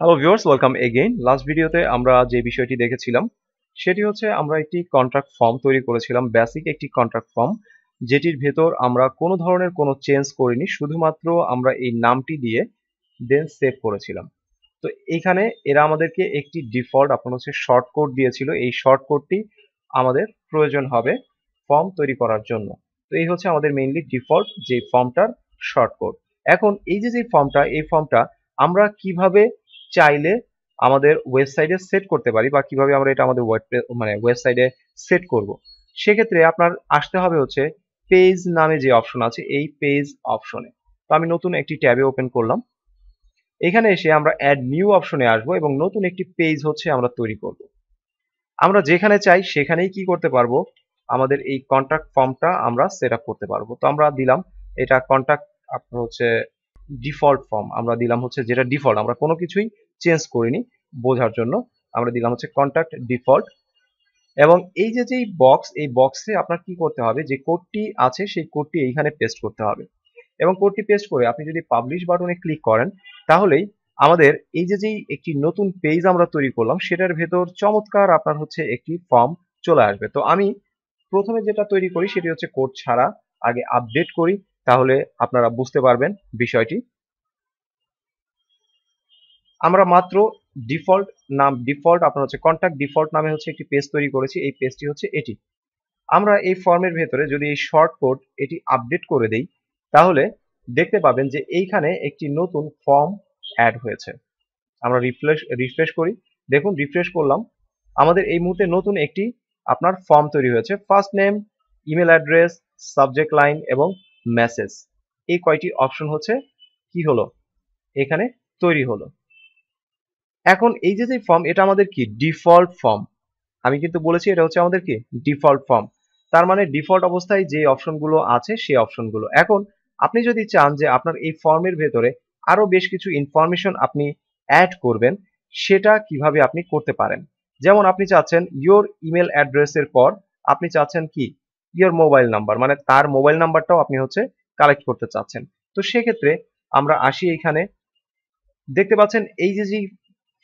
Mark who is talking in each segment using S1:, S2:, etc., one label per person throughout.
S1: Hello viewers welcome again last ভিডিওতে আমরা যে বিষয়টি দেখেছিলাম সেটি হচ্ছে আমরা একটি কন্ট্রাক্ট ফর্ম তৈরি করেছিলাম বেসিক একটি কন্ট্রাক্ট ফর্ম যেটির ভেতর আমরা কোনো ধরনের কোনো চেঞ্জ করিনি শুধুমাত্র আমরা এই নামটি দিয়ে দেন সেভ করেছিলাম তো এখানে এরা আমাদেরকে একটি ডিফল্ট আপনার হচ্ছে শর্ট কোড দিয়েছিল এই শর্ট কোডটি আমাদের প্রয়োজন হবে ফর্ম তৈরি করার জন্য তো এই হচ্ছে আমাদের মেইনলি ডিফল্ট যে ফর্মটার শর্ট কোড এখন এই যে যে ফর্মটা এই ফর্মটা আমরা কিভাবে চাইলে আমাদের ওয়েবসাইটে সেট করতে পারি বা কিভাবে আমরা এটা আমাদের মানে ওয়েবসাইটে সেট করব। সেক্ষেত্রে আপনার আসতে হবে হচ্ছে পেজ নামে যে অপশন আছে এই পেজ অপশনে তো আমি নতুন একটি ট্যাবে ওপেন করলাম এখানে এসে আমরা অ্যাড নিউ অপশনে আসব এবং নতুন একটি পেজ হচ্ছে আমরা তৈরি করব আমরা যেখানে চাই সেখানেই কি করতে পারবো আমাদের এই কন্ট্রাক্ট ফর্মটা আমরা সেট করতে পারবো তো আমরা দিলাম এটা কন্ট্রাক্ট আপনার হচ্ছে ডিফল্ট ফর্ম আমরা দিলাম হচ্ছে যেটা ডিফল্ট আমরা কোনো কিছুই চেঞ্জ করিনি বোঝার জন্য আমরা দিলাম হচ্ছে কন্ট্যাক্ট ডিফল্ট এবং এই যে যেই বক্স এই বক্সে আপনার কি করতে হবে যে কোডটি আছে সেই কোডটি এইখানে পেস্ট করতে হবে এবং কোডটি পেস্ট করে আপনি যদি পাবলিশ বাটনে ক্লিক করেন তাহলেই আমাদের এই যে যেই একটি নতুন পেজ আমরা তৈরি করলাম সেটার ভেতর চমৎকার আপনার হচ্ছে একটি ফর্ম চলে আসবে তো আমি প্রথমে যেটা তৈরি করি সেটি হচ্ছে কোড ছাড়া আগে আপডেট করি তাহলে আপনারা বুঝতে পারবেন বিষয়টি আমরা মাত্র ডিফল্ট নাম ডিফল্ট আপনার হচ্ছে কন্ট্যাক্ট ডিফল্ট নামে হচ্ছে একটি পেজ তৈরি করেছি এই পেজটি হচ্ছে এটি আমরা এই ফর্মের ভেতরে যদি এই শর্ট কোড এটি আপডেট করে দেই তাহলে দেখতে পাবেন যে এইখানে একটি নতুন ফর্ম অ্যাড হয়েছে আমরা রিফ্রেশ রিফ্রেশ করি দেখুন রিফ্রেশ করলাম আমাদের এই মুহূর্তে নতুন একটি আপনার ফর্ম তৈরি হয়েছে first name email address subject line এবং মেসেজ এই কয়টি অপশন হচ্ছে কি হলো এখানে তৈরি হলো এখন এই যে ফর্ম এটা আমাদের কি ডিফল্ট ফর্ম আমি কিন্তু বলেছি এটা হচ্ছে আমাদের কি ডিফল্ট ফর্ম তার মানে ডিফল্ট অবস্থায় যে অপশনগুলো আছে সেই অপশনগুলো এখন আপনি যদি চান যে আপনার এই ফর্মের ভেতরে আরও বেশ কিছু ইনফরমেশন আপনি অ্যাড করবেন সেটা কিভাবে আপনি করতে পারেন যেমন আপনি চাচ্ছেন ইয়োর ইমেল অ্যাড্রেসের পর আপনি চাচ্ছেন কি ইয়োর মোবাইল নাম্বার মানে তার মোবাইল নাম্বারটাও আপনি হচ্ছে কালেক্ট করতে চাচ্ছেন তো সেক্ষেত্রে আমরা আসি এইখানে দেখতে পাচ্ছেন এই যে যে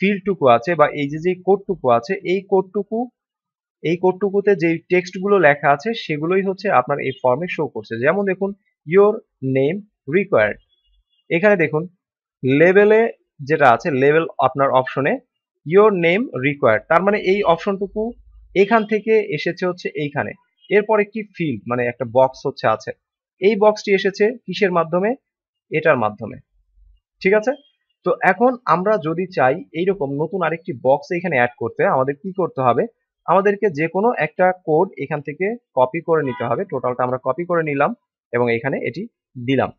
S1: ফিল্ডটুকু আছে বা এই যে যে কোডটুকু আছে এই কোডটুকু এই কোডটুকুতে যে টেক্সটগুলো লেখা আছে সেগুলোই হচ্ছে আপনার এই ফর্মে শো করছে যেমন দেখুন ইওর নেম রিকোয়ার্ড এখানে দেখুন লেভেলে যেটা আছে লেভেল আপনার অপশনে ইয়োর নেম রিকোয়ার্ড তার মানে এই অপশনটুকু এখান থেকে এসেছে হচ্ছে এইখানে এরপর একটি ফিল্ড মানে একটা বক্স হচ্ছে আছে এই বক্সটি এসেছে কিসের মাধ্যমে এটার মাধ্যমে ঠিক আছে তো এখন আমরা যদি চাই এইরকম নতুন আরেকটি বক্স এখানে অ্যাড করতে আমাদের কি করতে হবে আমাদেরকে যে কোনো একটা কোড এখান থেকে কপি করে নিতে হবে টোটালটা আমরা কপি করে নিলাম এবং এখানে এটি দিলাম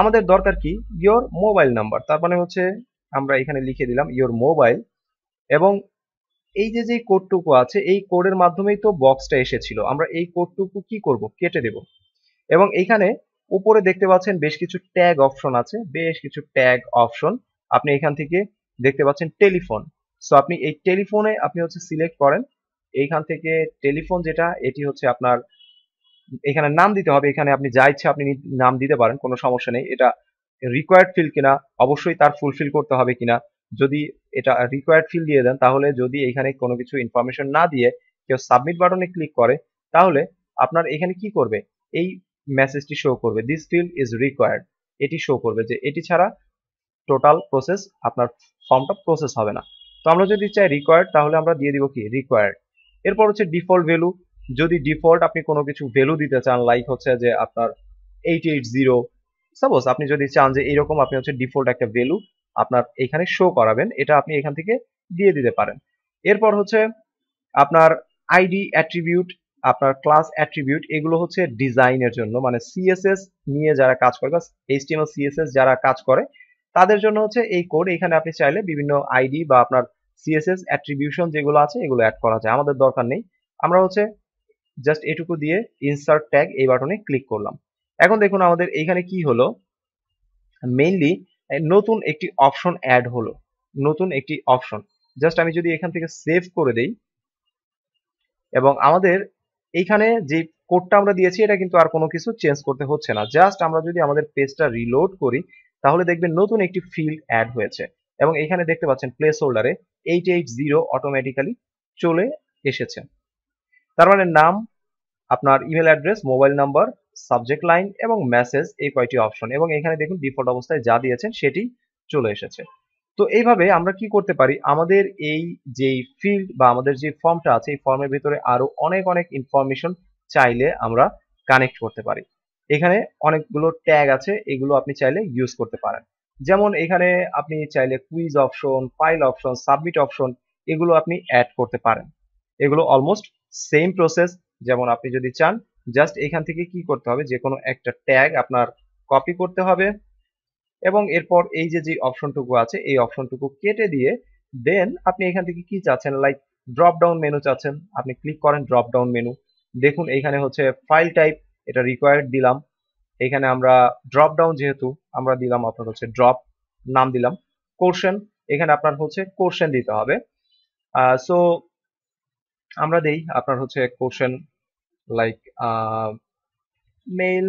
S1: আমাদের দরকার কি ইয়োর মোবাইল নাম্বার তার মানে হচ্ছে আমরা এখানে লিখে দিলাম ইয়োর মোবাইল এবং এই যে যে কোডটুকু আছে এই কোডের মাধ্যমেই তো বক্সটা এসেছিল আমরা এই কোডটুকু কি করব কেটে দেব এবং এখানে উপরে দেখতে পাচ্ছেন বেশ কিছু ট্যাগ অপশন আছে বেশ কিছু ট্যাগ অপশন আপনি এখান থেকে দেখতে পাচ্ছেন টেলিফোন সো আপনি এই টেলিফোনে আপনি হচ্ছে সিলেক্ট করেন এইখান থেকে টেলিফোন যেটা এটি হচ্ছে আপনার এখানে নাম দিতে হবে এখানে আপনি যা ইচ্ছে আপনি নাম দিতে পারেন কোনো সমস্যা নেই এটা রিকোয়ার্ড ফিল কিনা অবশ্যই তার ফুলফিল করতে হবে কিনা যদি এটা রিকোয়ার্ড ফিল দিয়ে দেন তাহলে যদি এখানে কোনো কিছু ইনফরমেশন না দিয়ে কেউ সাবমিট বাটনে ক্লিক করে তাহলে আপনার এখানে কি করবে এই মেসেজটি শো করবে দিস ফিল্ড ইজ রিকোয়ার্ড এটি শো করবে যে এটি ছাড়া টোটাল প্রসেস আপনার ফর্মটা প্রসেস হবে না তো আমরা যদি চাই রিকোয়ার্ড তাহলে আমরা দিয়ে দিব কি রিকোয়ার্ড এরপর হচ্ছে ডিফল্ট ভ্যালু যদি ডিফল্ট আপনি কোনো কিছু ভ্যালু দিতে চান লাইক হচ্ছে যে আপনার এইট এইট জিরো সাপোজ আপনি যদি চান যে এইরকম আপনি হচ্ছে ডিফল্ট একটা ভ্যালু আপনার এখানে শো করাবেন এটা আপনি এখান থেকে দিয়ে দিতে পারেন এরপর হচ্ছে আপনার আইডি অ্যাট্রিবিউট আপনার ক্লাস অ্যাট্রিবিউট এগুলো হচ্ছে ডিজাইনের জন্য মানে সিএসএস নিয়ে যারা কাজ করে বা এইচটিএমএল সিএসএস যারা কাজ করে তাদের জন্য হচ্ছে এই কোড এখানে আপনি চাইলে বিভিন্ন আইডি বা আপনার সিএসএস অ্যাট্রিবিউশন যেগুলো আছে এগুলো অ্যাড করা যায় আমাদের দরকার নেই আমরা হচ্ছে জাস্ট এটুকু দিয়ে ইনসার্ট ট্যাগ এই বাটনে ক্লিক করলাম এখন দেখুন আমাদের এইখানে কি হলো মেইনলি নতুন একটি অপশন অ্যাড হলো নতুন একটি অপশন জাস্ট আমি যদি এখান থেকে সেভ করে দেই এবং আমাদের এইখানে যে কোডটা আমরা দিয়েছি এটা কিন্তু আর কোনো কিছু চেঞ্জ করতে হচ্ছে না জাস্ট আমরা যদি আমাদের পেজটা রিলোড করি তাহলে দেখবেন নতুন একটি ফিল্ড অ্যাড হয়েছে এবং এখানে দেখতে পাচ্ছেন প্লেস হোল্ডারে এইট এইট জিরো অটোমেটিক্যালি চলে এসেছে তার মানে নাম আপনার email address mobile number subject line এবং মেসেজ এই কয়টি অপশন এবং এখানে দেখুন ডিফল্ট অবস্থায় যা দিয়েছেন সেটি চলে এসেছে তো এইভাবে আমরা কি করতে পারি আমাদের এই যে ফিল্ড বা আমাদের যে ফর্মটা আছে এই ফর্মের ভিতরে আরো অনেক অনেক ইনফরমেশন চাইলে আমরা কানেক্ট করতে পারি এখানে অনেকগুলো ট্যাগ আছে এগুলো আপনি চাইলে ইউজ করতে পারেন যেমন এখানে আপনি চাইলে quiz option file option submit option এগুলো আপনি অ্যাড করতে পারেন এগুলো অলমোস্ট সেম প্রসেস যেমন আপনি যদি চান জাস্ট এখান থেকে কি করতে হবে যে কোনো একটা ট্যাগ আপনার কপি করতে হবে এবং এরপর এই যে যে অপশনটুকু আছে এই অপশনটুকু কেটে দিয়ে দেন আপনি এখান থেকে কি চাচ্ছেন লাইক ড্রপ ডাউন মেনু চাচ্ছেন আপনি ক্লিক করেন ড্রপ ডাউন মেনু দেখুন এইখানে হচ্ছে ফাইল টাইপ এটা রিকোয়ার্ড দিলাম এখানে আমরা ড্রপ ডাউন যেহেতু আমরা দিলাম আপনার হচ্ছে ড্রপ নাম দিলাম কোর্শন এখানে আপনার হচ্ছে কোর্শন দিতে হবে সো আমরা দেই আপনার হচ্ছে কোর্শন লাইক মেল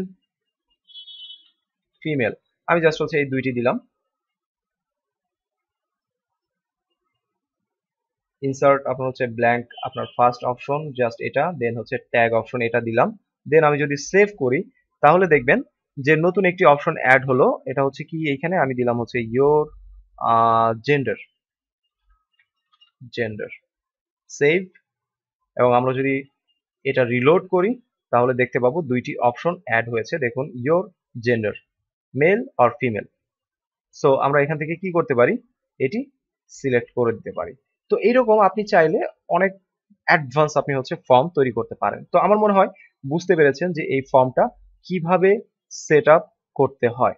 S1: ফিমেল আমি জাস্ট হচ্ছে এই দুইটি দিলাম ইনসার্ট আপনার হচ্ছে ব্ল্যাঙ্ক আপনার ফার্স্ট অপশন জাস্ট এটা দেন হচ্ছে ট্যাগ অপশন এটা দিলাম দেন আমি যদি সেভ করি তাহলে দেখবেন যে নতুন একটি অপশন অ্যাড হলো এটা হচ্ছে কি এইখানে আমি দিলাম হচ্ছে ইয়োর জেন্ডার জেন্ডার সেভ এবং আমরা যদি এটা রিলোড করি তাহলে দেখতে পাবো দুইটি অপশন অ্যাড হয়েছে দেখুন ইয়োর জেন্ডার মেল আর ফিমেল সো আমরা এখান থেকে কি করতে পারি এটি সিলেক্ট করে দিতে পারি তো এইরকম আপনি চাইলে অনেক অ্যাডভান্স আপনি হচ্ছে ফর্ম তৈরি করতে পারেন তো আমার মনে হয় বুঝতে পেরেছেন যে এই ফর্মটা কিভাবে সেট করতে হয়